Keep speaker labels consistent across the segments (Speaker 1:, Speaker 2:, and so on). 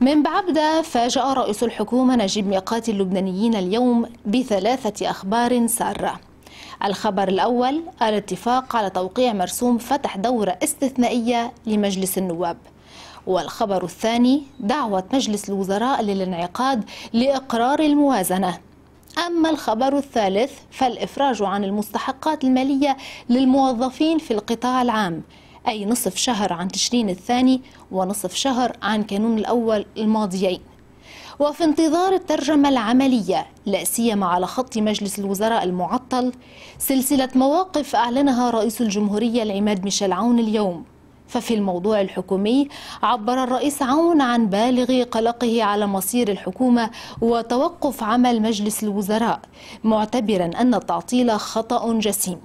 Speaker 1: من بعبدة فاجأ رئيس الحكومة نجيب ميقات اللبنانيين اليوم بثلاثة أخبار سارة الخبر الأول الاتفاق على توقيع مرسوم فتح دورة استثنائية لمجلس النواب والخبر الثاني دعوة مجلس الوزراء للانعقاد لإقرار الموازنة أما الخبر الثالث فالإفراج عن المستحقات المالية للموظفين في القطاع العام أي نصف شهر عن تشرين الثاني ونصف شهر عن كانون الأول الماضيين وفي انتظار الترجمة العملية لا سيما على خط مجلس الوزراء المعطل سلسلة مواقف أعلنها رئيس الجمهورية العماد ميشيل عون اليوم ففي الموضوع الحكومي عبر الرئيس عون عن بالغ قلقه على مصير الحكومة وتوقف عمل مجلس الوزراء معتبرا أن التعطيل خطأ جسيم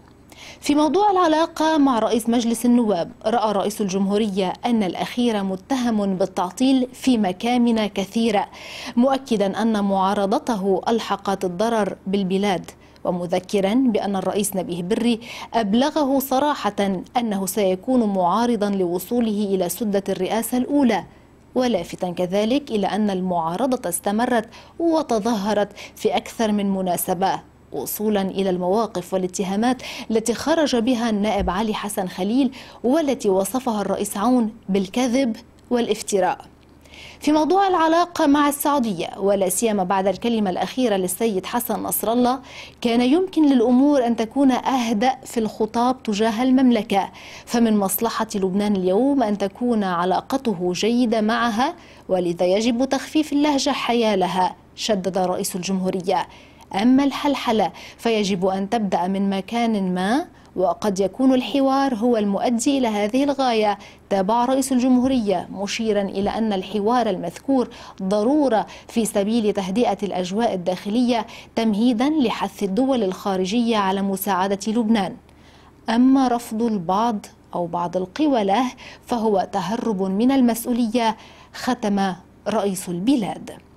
Speaker 1: في موضوع العلاقة مع رئيس مجلس النواب رأى رئيس الجمهورية أن الأخير متهم بالتعطيل في مكامن كثيرة مؤكدا أن معارضته ألحقت الضرر بالبلاد ومذكرا بأن الرئيس نبيه بري أبلغه صراحة أنه سيكون معارضا لوصوله إلى سدة الرئاسة الأولى ولافتا كذلك إلى أن المعارضة استمرت وتظهرت في أكثر من مناسبة وصولا إلى المواقف والاتهامات التي خرج بها النائب علي حسن خليل والتي وصفها الرئيس عون بالكذب والافتراء في موضوع العلاقة مع السعودية ولا سيما بعد الكلمة الأخيرة للسيد حسن نصر الله كان يمكن للأمور أن تكون أهدأ في الخطاب تجاه المملكة فمن مصلحة لبنان اليوم أن تكون علاقته جيدة معها ولذا يجب تخفيف اللهجة حيالها شدد رئيس الجمهورية أما الحلحلة فيجب أن تبدأ من مكان ما وقد يكون الحوار هو المؤدي إلى هذه الغاية تابع رئيس الجمهورية مشيرا إلى أن الحوار المذكور ضرورة في سبيل تهدئة الأجواء الداخلية تمهيدا لحث الدول الخارجية على مساعدة لبنان أما رفض البعض أو بعض القوى له فهو تهرب من المسؤولية ختم رئيس البلاد